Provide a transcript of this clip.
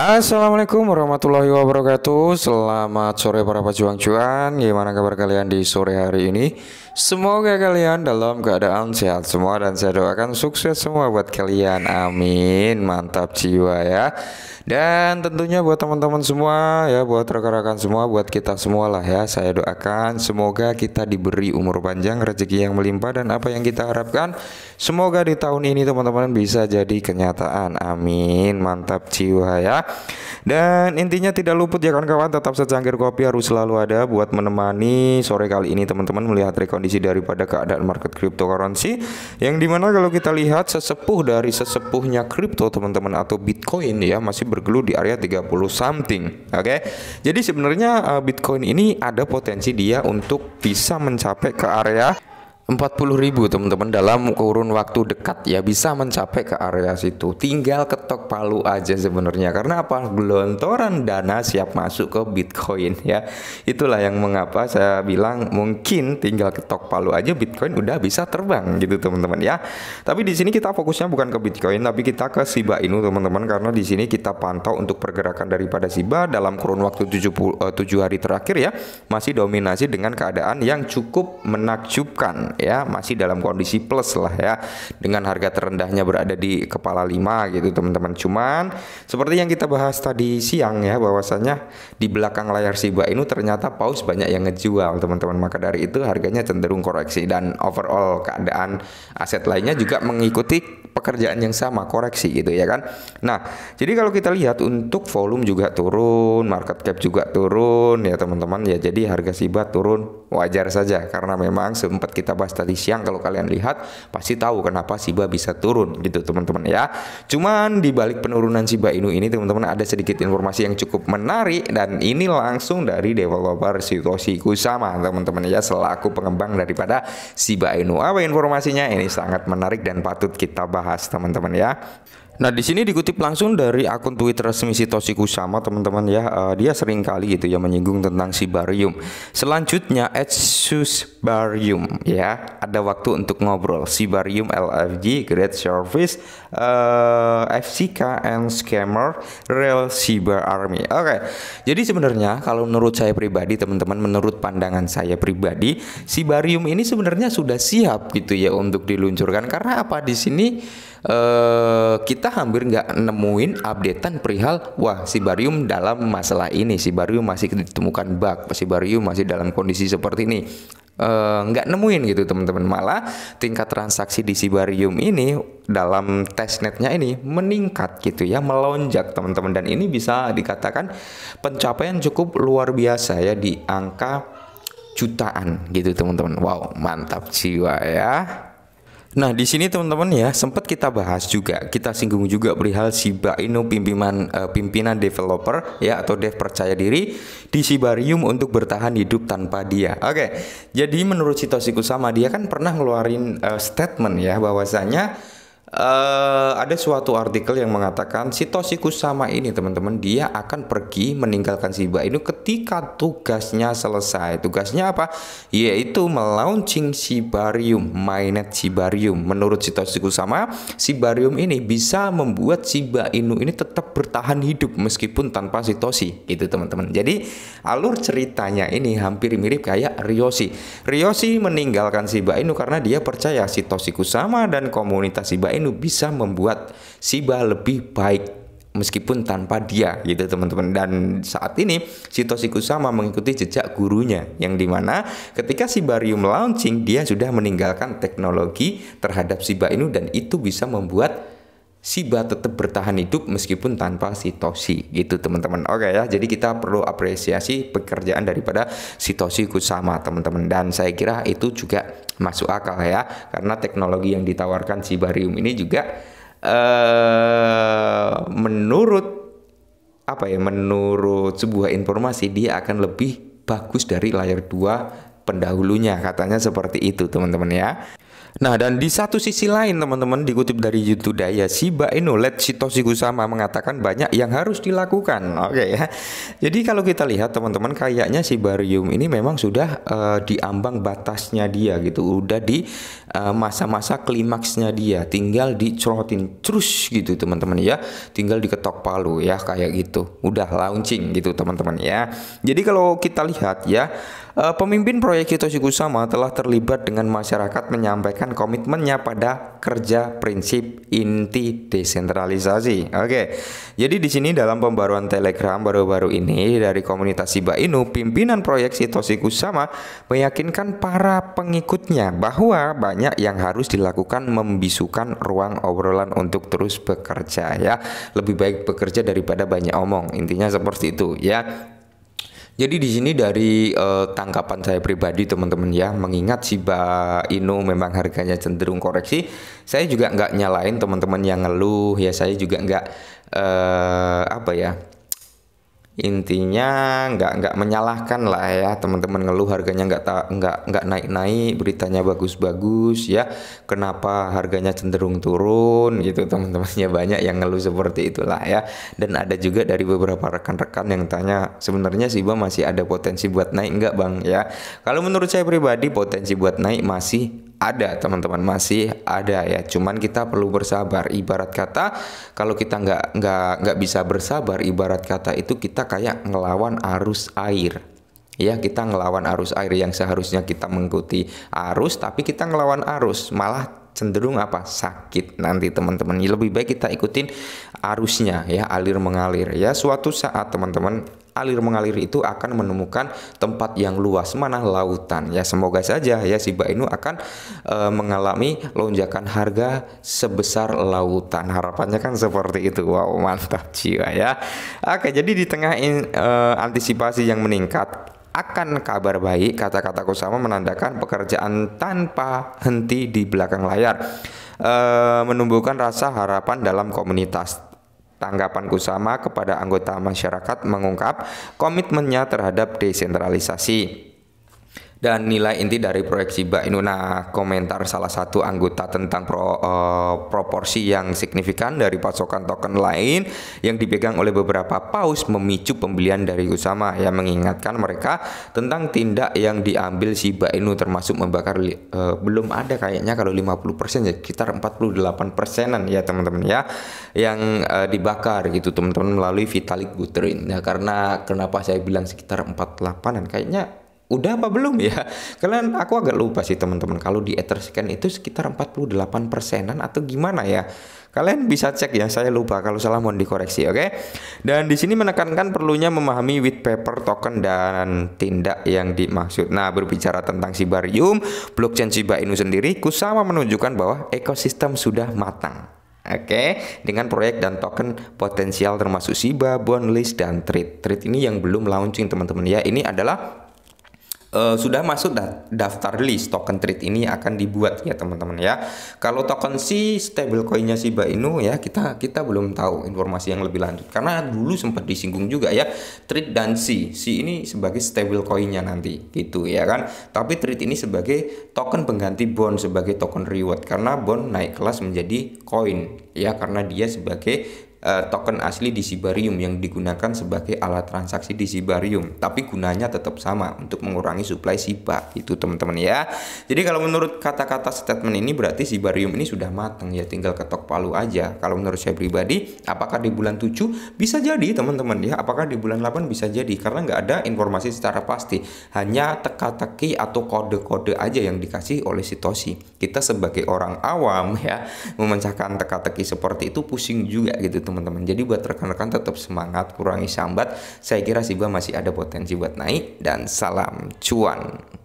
Assalamualaikum warahmatullahi wabarakatuh Selamat sore para pejuang cuan Gimana kabar kalian di sore hari ini Semoga kalian dalam keadaan sehat semua dan saya doakan sukses semua buat kalian. Amin. Mantap jiwa ya. Dan tentunya buat teman-teman semua ya, buat rekan-rekan semua, buat kita semua lah ya. Saya doakan semoga kita diberi umur panjang, rezeki yang melimpah dan apa yang kita harapkan semoga di tahun ini teman-teman bisa jadi kenyataan. Amin. Mantap jiwa ya. Dan intinya tidak luput ya kawan-kawan tetap secangkir kopi harus selalu ada buat menemani sore kali ini teman-teman melihat rekon kondisi daripada keadaan market cryptocurrency yang dimana kalau kita lihat sesepuh dari sesepuhnya crypto teman-teman atau Bitcoin ya masih bergelut di area 30 something oke okay? jadi sebenarnya eh, Bitcoin ini ada potensi dia untuk bisa mencapai ke area 40.000 teman-teman dalam kurun waktu dekat ya bisa mencapai ke area situ. Tinggal ketok palu aja sebenarnya karena apa? Gelontoran dana siap masuk ke Bitcoin ya. Itulah yang mengapa saya bilang mungkin tinggal ketok palu aja Bitcoin udah bisa terbang gitu teman-teman ya. Tapi di sini kita fokusnya bukan ke Bitcoin tapi kita ke SIBA ini teman-teman karena di sini kita pantau untuk pergerakan daripada SIBA dalam kurun waktu eh, hari terakhir ya masih dominasi dengan keadaan yang cukup menakjubkan ya masih dalam kondisi plus lah ya dengan harga terendahnya berada di kepala 5 gitu teman-teman cuman seperti yang kita bahas tadi siang ya bahwasanya di belakang layar Shiba ini ternyata paus banyak yang ngejual teman-teman maka dari itu harganya cenderung koreksi dan overall keadaan aset lainnya juga mengikuti pekerjaan yang sama koreksi gitu ya kan nah jadi kalau kita lihat untuk volume juga turun market cap juga turun ya teman-teman ya jadi harga Shiba turun wajar saja karena memang sempat kita bahas bahas tadi siang kalau kalian lihat pasti tahu kenapa Shiba bisa turun gitu teman-teman ya. Cuman di balik penurunan Shiba Inu ini teman-teman ada sedikit informasi yang cukup menarik dan ini langsung dari developer situasi Kusama teman-teman ya selaku pengembang daripada Shiba Inu. Apa informasinya? Ini sangat menarik dan patut kita bahas teman-teman ya. Nah, di sini dikutip langsung dari akun Twitter resmi Sitoshi Kusama, teman-teman ya. Uh, dia sering kali gitu ya menyinggung tentang sibarium. Selanjutnya barium ya. Ada waktu untuk ngobrol. Sibarium LFG Great Service uh, eh, FCK and Scammer Real Cyber Army. Oke. Okay. Jadi sebenarnya kalau menurut saya pribadi, teman-teman, menurut pandangan saya pribadi, sibarium ini sebenarnya sudah siap gitu ya untuk diluncurkan karena apa di sini Eh, kita hampir nggak nemuin updatean perihal wah si barium dalam masalah ini, si barium masih ditemukan bug, barium masih dalam kondisi seperti ini eh, nggak uh, nemuin gitu teman-teman malah tingkat transaksi di Sibarium ini dalam testnetnya ini meningkat gitu ya melonjak teman-teman dan ini bisa dikatakan pencapaian cukup luar biasa ya di angka jutaan gitu teman-teman wow mantap jiwa ya Nah, di sini teman-teman ya, sempat kita bahas juga, kita singgung juga perihal Shiba Inu pimpinan uh, pimpinan developer ya atau dev percaya diri di Sibarium untuk bertahan hidup tanpa dia. Oke. Okay. Jadi menurut Sitoshi Kusama dia kan pernah ngeluarin uh, statement ya bahwasanya Eh, ada suatu artikel yang mengatakan si sama ini teman-teman dia akan pergi meninggalkan Shiba Inu ketika tugasnya selesai. Tugasnya apa? Yaitu melaunching Sibarium, mainet Sibarium. Menurut si sama, Sibarium ini bisa membuat Shiba Inu ini tetap bertahan hidup meskipun tanpa si Toshi. Itu teman-teman. Jadi alur ceritanya ini hampir mirip kayak Ryoshi. Ryoshi meninggalkan Shiba Inu karena dia percaya si sama dan komunitas Shiba Inu Valentino bisa membuat Siba lebih baik meskipun tanpa dia gitu teman-teman dan saat ini Sitoshi Kusama mengikuti jejak gurunya yang dimana ketika Sibarium launching dia sudah meninggalkan teknologi terhadap Shiba Inu dan itu bisa membuat Shiba tetap bertahan hidup meskipun tanpa Sitoshi gitu teman-teman. Oke ya, jadi kita perlu apresiasi pekerjaan daripada Sitoshi Kusama teman-teman dan saya kira itu juga masuk akal ya karena teknologi yang ditawarkan Sibarium ini juga uh, menurut apa ya menurut sebuah informasi dia akan lebih bagus dari layar 2 pendahulunya katanya seperti itu teman-teman ya. Nah, dan di satu sisi lain teman-teman dikutip dari YouTube Daya Shiba Inu Let Shitoshi Kusama mengatakan banyak yang harus dilakukan. Oke okay, ya. Jadi kalau kita lihat teman-teman kayaknya si barium ini memang sudah uh, eh, di batasnya dia gitu. Udah di masa eh, masa-masa klimaksnya dia, tinggal dicorotin terus gitu teman-teman ya. Tinggal diketok palu ya kayak gitu. Udah launching gitu teman-teman ya. Jadi kalau kita lihat ya Eh, pemimpin proyek Hitoshi Kusama telah terlibat dengan masyarakat menyampaikan komitmennya pada kerja prinsip inti desentralisasi. Oke, jadi di sini dalam pembaruan Telegram baru-baru ini dari komunitas Shiba Inu, pimpinan proyek Hitoshi Kusama meyakinkan para pengikutnya bahwa banyak yang harus dilakukan membisukan ruang obrolan untuk terus bekerja ya. Lebih baik bekerja daripada banyak omong. Intinya seperti itu ya. Jadi di sini dari uh, tangkapan saya pribadi teman-teman ya, mengingat Shiba Inu memang harganya cenderung koreksi, saya juga nggak nyalain teman-teman yang ngeluh ya, saya juga nggak uh, apa ya intinya nggak nggak menyalahkan lah ya teman-teman ngeluh harganya nggak tak nggak nggak naik naik beritanya bagus-bagus ya kenapa harganya cenderung turun gitu teman-temannya banyak yang ngeluh seperti itulah ya dan ada juga dari beberapa rekan-rekan yang tanya sebenarnya sih bang masih ada potensi buat naik nggak bang ya kalau menurut saya pribadi potensi buat naik masih ada teman-teman masih ada ya cuman kita perlu bersabar ibarat kata kalau kita nggak nggak nggak bisa bersabar ibarat kata itu kita kayak ngelawan arus air ya kita ngelawan arus air yang seharusnya kita mengikuti arus tapi kita ngelawan arus malah cenderung apa sakit nanti teman-teman lebih baik kita ikutin arusnya ya alir mengalir ya suatu saat teman-teman alir mengalir itu akan menemukan tempat yang luas mana lautan ya semoga saja ya si bainu akan e, mengalami lonjakan harga sebesar lautan harapannya kan seperti itu wow mantap jiwa ya oke jadi di tengah in, e, antisipasi yang meningkat akan kabar baik kata-kata Kusama menandakan pekerjaan tanpa henti di belakang layar eh, menumbuhkan rasa harapan dalam komunitas Tanggapan Kusama kepada anggota masyarakat mengungkap komitmennya terhadap desentralisasi dan nilai inti dari proyeksi Mbak Inu. komentar salah satu anggota tentang pro, uh, proporsi yang signifikan dari pasokan token lain yang dipegang oleh beberapa paus memicu pembelian dari Usama yang mengingatkan mereka tentang tindak yang diambil Mbak Inu termasuk membakar uh, belum ada kayaknya kalau 50% persen ya sekitar 48 persenan ya teman-teman ya yang uh, dibakar gitu teman-teman melalui Vitalik Buterin ya karena kenapa saya bilang sekitar 48an kayaknya udah apa belum ya? Kalian aku agak lupa sih teman-teman kalau di Etherscan itu sekitar 48 persenan atau gimana ya? Kalian bisa cek ya, saya lupa kalau salah mohon dikoreksi, oke? Okay? Dan di sini menekankan perlunya memahami with paper token dan tindak yang dimaksud. Nah, berbicara tentang Sibarium, blockchain Shiba Inu sendiri Kusama menunjukkan bahwa ekosistem sudah matang. Oke, okay? dengan proyek dan token potensial termasuk Shiba, bondless dan Trade. Trade ini yang belum launching teman-teman ya. Ini adalah uh, sudah masuk da daftar list token trade ini akan dibuat ya teman-teman ya. Kalau token si stablecoinnya Shiba Inu ya kita kita belum tahu informasi yang lebih lanjut karena dulu sempat disinggung juga ya trade dan si si ini sebagai stablecoinnya nanti gitu ya kan. Tapi trade ini sebagai token pengganti bond sebagai token reward karena bond naik kelas menjadi koin ya karena dia sebagai Eh, token asli di Sibarium yang digunakan sebagai alat transaksi di Sibarium, tapi gunanya tetap sama untuk mengurangi supply Siba. Itu teman-teman ya. Jadi kalau menurut kata-kata statement ini berarti Sibarium ini sudah matang ya, tinggal ketok palu aja. Kalau menurut saya pribadi, apakah di bulan 7 bisa jadi teman-teman ya, apakah di bulan 8 bisa jadi karena nggak ada informasi secara pasti, hanya teka-teki atau kode-kode aja yang dikasih oleh Sitoshi. Kita sebagai orang awam ya, memecahkan teka-teki seperti itu pusing juga gitu teman-teman. Jadi buat rekan-rekan tetap semangat, kurangi sambat. Saya kira Siba masih ada potensi buat naik dan salam cuan.